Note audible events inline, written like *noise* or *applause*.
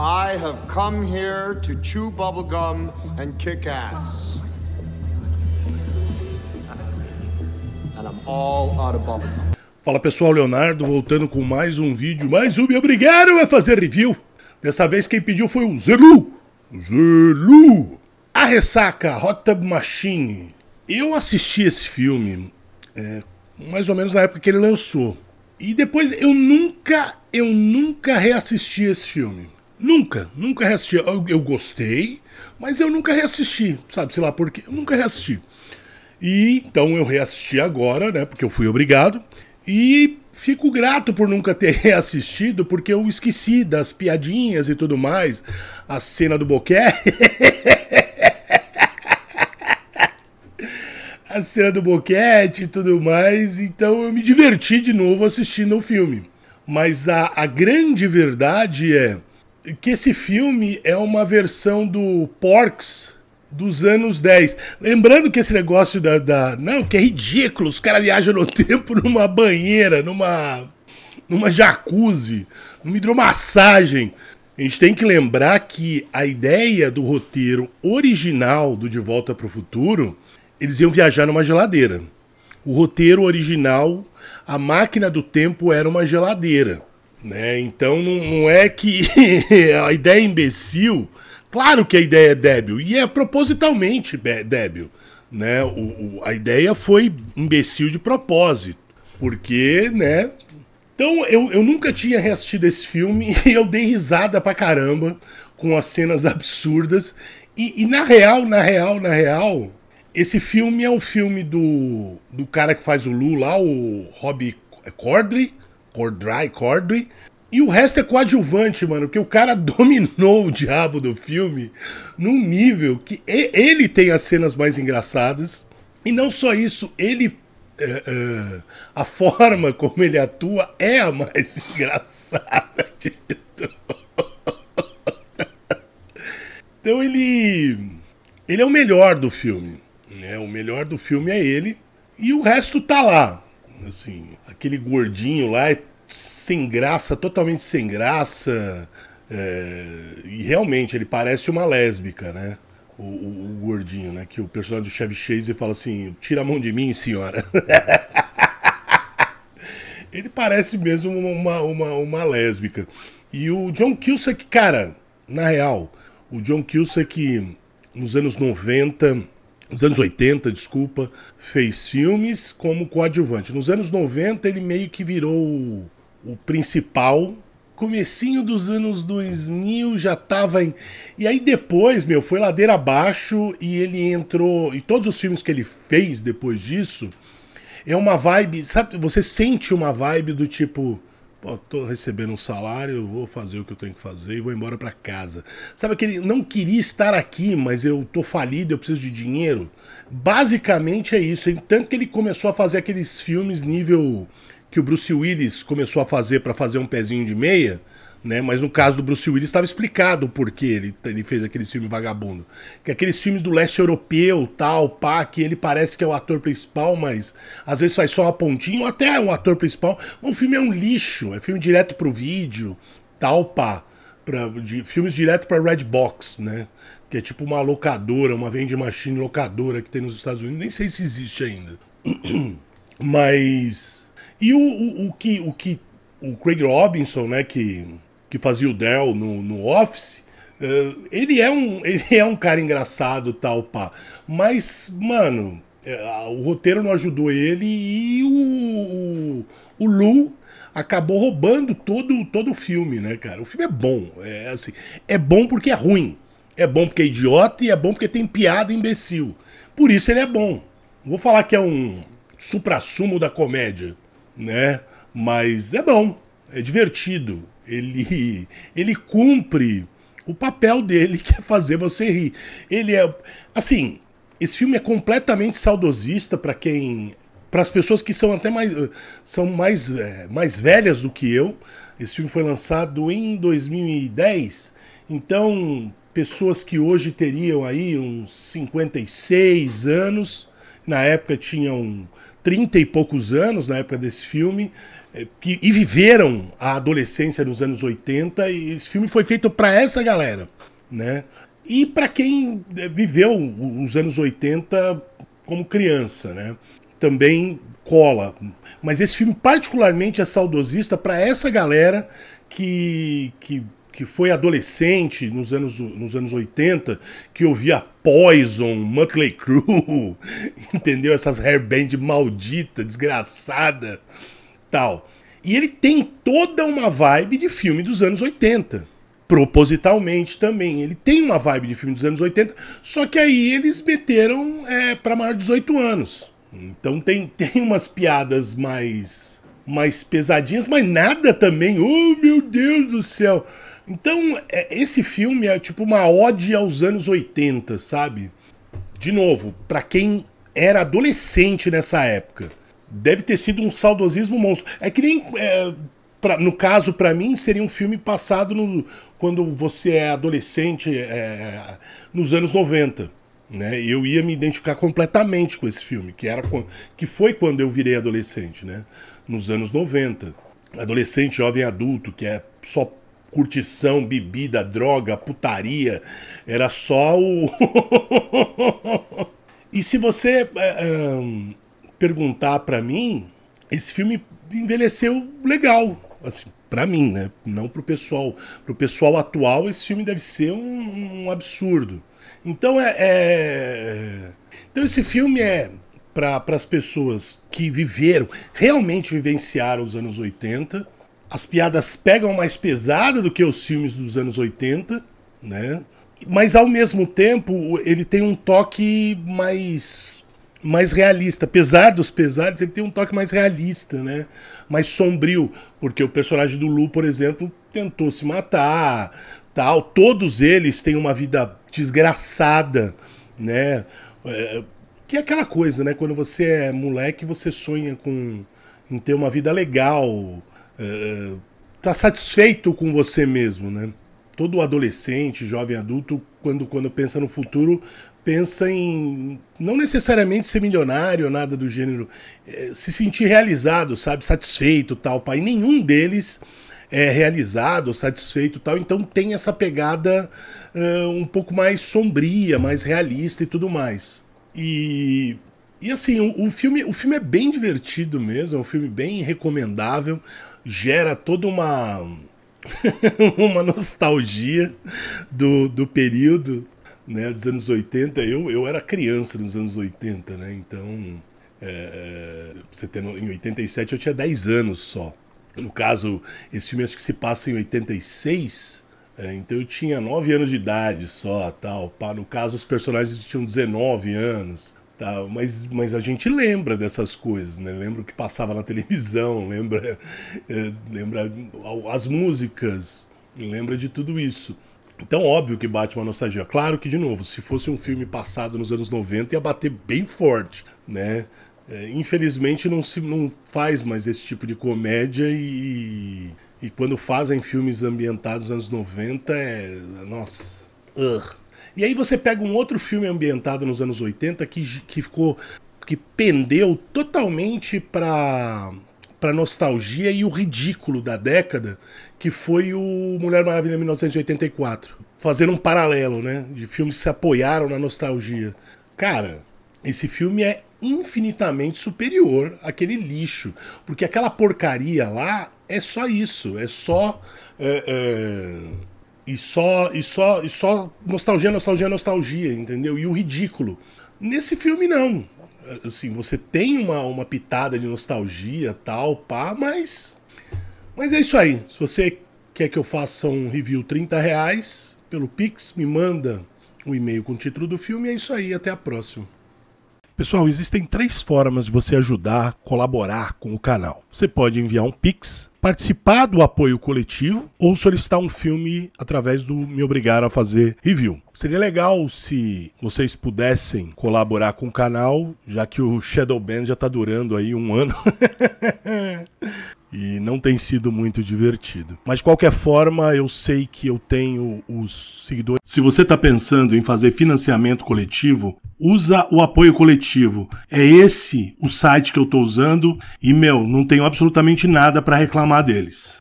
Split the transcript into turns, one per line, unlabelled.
I have come here to chew bubblegum and kick ass. And I'm all out of bubblegum. Fala pessoal, Leonardo voltando com mais um vídeo, mais um me obrigaram a é fazer review. Dessa vez quem pediu foi o Zelu. Zelu! A Ressaca, Hot Tub Machine. Eu assisti esse filme é, mais ou menos na época que ele lançou. E depois eu nunca, eu nunca reassisti esse filme. Nunca, nunca reassisti. Eu, eu, gostei, mas eu nunca reassisti, sabe? Sei lá por quê. Eu nunca reassisti. E então eu reassisti agora, né? Porque eu fui obrigado. E fico grato por nunca ter *laughs* reassistido, porque eu esqueci das piadinhas e tudo mais. A cena do boquete *laughs* a cena do boquete e tudo mais, então eu me diverti de novo assistindo o filme. Mas a, a grande verdade é, que esse filme é uma versão do Porks dos anos 10. Lembrando que esse negócio da. da... Não, que é ridículo, os caras viajam no *laughs* tempo numa banheira, numa. numa jacuzzi, numa hidromassagem. A gente tem que lembrar que a ideia do roteiro original do De Volta para o Futuro, eles iam viajar numa geladeira. O roteiro original, a máquina do tempo era uma geladeira. Né? Então não, não é que *laughs* a ideia é imbecil. Claro que a ideia é débil, e é propositalmente débil. Né? O, o, a ideia foi imbecil de propósito, porque, né? Então eu, eu nunca tinha reassistido esse filme *laughs* e eu dei risada pra caramba com as cenas absurdas. E, e na real, na real, na real, esse filme é o filme do, do cara que faz o Lu lá, o Rob Cordry. Cordry, Cordry. E o resto é coadjuvante, mano, porque o cara *laughs* dominou o diabo do filme num nível que ele tem as cenas mais engraçadas. E não só isso, ele. Uh, uh, a forma *laughs* como ele atua é a mais *laughs* engraçada de Então ele. Ele é o melhor do filme. Né? O melhor do filme é ele. E o resto tá lá. Assim, aquele gordinho lá é sem graça, totalmente sem graça. É, e realmente, ele parece uma lésbica, né? O, o, o gordinho, né? Que o personagem do Chevy Chase fala assim: tira a mão de mim, senhora. *laughs* ele parece mesmo uma, uma, uma lésbica. E o John Cusack, cara, na real, o John Cusack nos anos 90 nos anos 80, desculpa, fez filmes como coadjuvante. Nos anos 90 ele meio que virou o, o principal. Comecinho dos anos 2000 já tava em... E aí depois, meu, foi ladeira abaixo e ele entrou... E todos os filmes que ele fez depois disso é uma vibe... Sabe, você sente uma vibe do tipo estou recebendo um salário, vou fazer o que eu tenho que fazer e vou embora para casa. Sabe aquele não queria estar aqui, mas eu tô falido, eu preciso de dinheiro? Basicamente é isso. Tanto que ele começou a fazer aqueles filmes nível que o Bruce Willis começou a fazer para fazer um pezinho de meia né? Mas no caso do Bruce Willis estava explicado o porquê ele, ele fez aquele filme vagabundo. Que aqueles filmes do leste europeu, tal, pá, que ele parece que é o ator principal, mas às vezes faz só uma pontinha, ou até é um ator principal. Mas o filme é um lixo, é filme direto pro vídeo, tal, pá. Pra, de, filmes direto pra Redbox, né? Que é tipo uma locadora, uma vending machine locadora que tem nos Estados Unidos. Nem sei se existe ainda. *clears throat* mas... E o, o, o que... O que o Craig Robinson, né, que que fazia o Dell no, no Office, uh, ele, é um, *laughs* ele é um cara engraçado tal, pá. Mas, mano, uh, o roteiro não ajudou ele e o, o, o Lu acabou roubando todo, todo o filme, né, cara? O filme é bom, é assim, é bom porque é ruim, é bom porque é idiota e é bom porque tem piada imbecil. Por isso ele é bom. Vou falar que é um supra-sumo da comédia, né? Mas é bom, é divertido, ele, ele cumpre o papel dele, que é fazer você rir. Ele é. Assim, esse filme é completamente saudosista para quem. Para as pessoas que são até mais. são mais, é, mais velhas do que eu. Esse filme foi lançado em 2010. Então, pessoas que hoje teriam aí uns 56 anos, na época tinham 30 e poucos anos, na época desse filme, é, que, e viveram a adolescência nos anos 80 e esse filme foi feito para essa galera, né? E para quem é, viveu os anos 80 como criança, né? Também cola. Mas esse filme particularmente é saudosista para essa galera que, que que foi adolescente nos anos, nos anos 80, que ouvia Poison, Mötley Crue, *laughs* entendeu? Essas hair band maldita, desgraçada tal. E ele tem toda uma vibe de filme dos anos 80. Propositalmente também. Ele tem uma vibe de filme dos anos 80, só que aí eles meteram é, para maior de 18 anos. Então tem, *laughs* tem umas piadas mais, mais pesadinhas, mas nada também. Oh, meu Deus do céu! Então, é, esse filme é tipo uma ode aos anos 80, sabe? De novo, para quem era adolescente nessa época deve ter sido um saudosismo monstro. É que nem. É, pra, no caso, para mim, seria um filme passado no, quando você é adolescente, é, nos anos 90. Né? Eu ia me identificar completamente com esse filme, que, era, que foi quando eu virei adolescente, né? nos anos 90. Adolescente, jovem adulto, que é só curtição, bebida, droga, putaria, era só o. *laughs* e se você. É, é, perguntar para mim, esse filme envelheceu legal, assim, para mim, né? Não pro pessoal. Pro pessoal atual, esse filme deve ser um, um absurdo. Então é, é, Então esse filme é para as pessoas que viveram, realmente vivenciaram os anos 80. As piadas pegam mais pesada do que os filmes dos anos 80, né? Mas ao mesmo tempo, ele tem um toque mais mais realista. Apesar dos pesares, ele tem um toque mais realista, né? Mais sombrio. Porque o personagem do Lu, por exemplo, tentou se matar, tal. Todos eles têm uma vida desgraçada, né? É, que é aquela coisa, né? Quando você é moleque, você sonha com em ter uma vida legal, é, tá satisfeito com você mesmo, né? Todo adolescente, jovem adulto quando, quando pensa no futuro, pensa em não necessariamente ser milionário ou nada do gênero, é, se sentir realizado, sabe, satisfeito tal, pai. Nenhum deles é realizado, satisfeito tal, então tem essa pegada uh, um pouco mais sombria, mais realista e tudo mais. E e assim, o, o, filme, o filme é bem divertido mesmo, é um filme bem recomendável, gera toda uma *laughs* uma nostalgia do, do período né, dos anos 80. Eu, eu era criança nos anos 80, né? Então, é, é, você tendo, em 87 eu tinha 10 anos só. No caso, esse filme acho que se passa em 86, é, então eu tinha 9 anos de idade só, tal. Pá. No caso, os personagens tinham 19 anos. Tá, mas, mas a gente lembra dessas coisas, né? Lembra o que passava na televisão, *laughs* lembra, é, lembra as músicas, lembra de tudo isso. Então, óbvio que bate uma nostalgia. Claro que, de novo, se fosse um filme passado nos anos 90, ia bater bem forte, né? É, infelizmente, não se não faz mais esse tipo de comédia e, e quando fazem filmes ambientados nos anos 90, é... Nossa... Ugh. E aí você pega um outro filme ambientado nos anos 80 que, que ficou. que pendeu totalmente para para nostalgia e o ridículo da década, que foi o Mulher Maravilha 1984. Fazendo um paralelo, né? De filmes que se apoiaram na nostalgia. Cara, esse filme é infinitamente superior àquele lixo. Porque aquela porcaria lá é só isso. É só. É, é e só, e só, e só nostalgia, nostalgia, nostalgia, entendeu? E o ridículo. Nesse filme, não. Assim, você tem uma, uma pitada de nostalgia, tal, pá, mas. Mas é isso aí. Se você quer que eu faça um review 30 reais pelo Pix, me manda um e-mail com o título do filme. É isso aí, até a próxima. Pessoal, existem três formas de você ajudar, colaborar com o canal. Você pode enviar um Pix, participar do apoio coletivo ou solicitar um filme através do Me Obrigar a Fazer Review. Seria legal se vocês pudessem colaborar com o canal, já que o Shadow Band já está durando aí um ano. *laughs* e não tem sido muito divertido. Mas de qualquer forma, eu sei que eu tenho os seguidores. Se você está pensando em fazer financiamento coletivo, usa o apoio coletivo. É esse o site que eu estou usando e meu, não tenho absolutamente nada para reclamar deles.